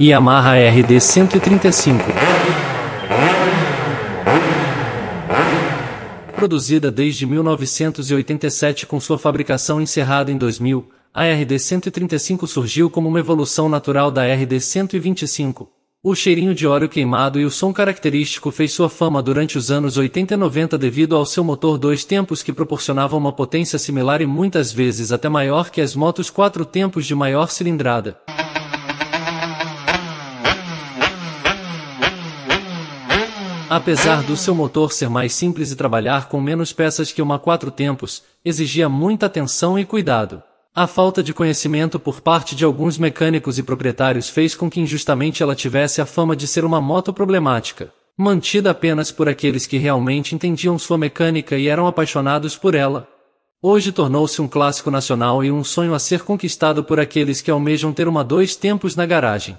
Yamaha RD 135. Produzida desde 1987 com sua fabricação encerrada em 2000, a RD 135 surgiu como uma evolução natural da RD 125. O cheirinho de óleo queimado e o som característico fez sua fama durante os anos 80 e 90 devido ao seu motor dois tempos que proporcionava uma potência similar e muitas vezes até maior que as motos quatro tempos de maior cilindrada. Apesar do seu motor ser mais simples e trabalhar com menos peças que uma quatro tempos, exigia muita atenção e cuidado. A falta de conhecimento por parte de alguns mecânicos e proprietários fez com que injustamente ela tivesse a fama de ser uma moto problemática, mantida apenas por aqueles que realmente entendiam sua mecânica e eram apaixonados por ela. Hoje tornou-se um clássico nacional e um sonho a ser conquistado por aqueles que almejam ter uma dois tempos na garagem.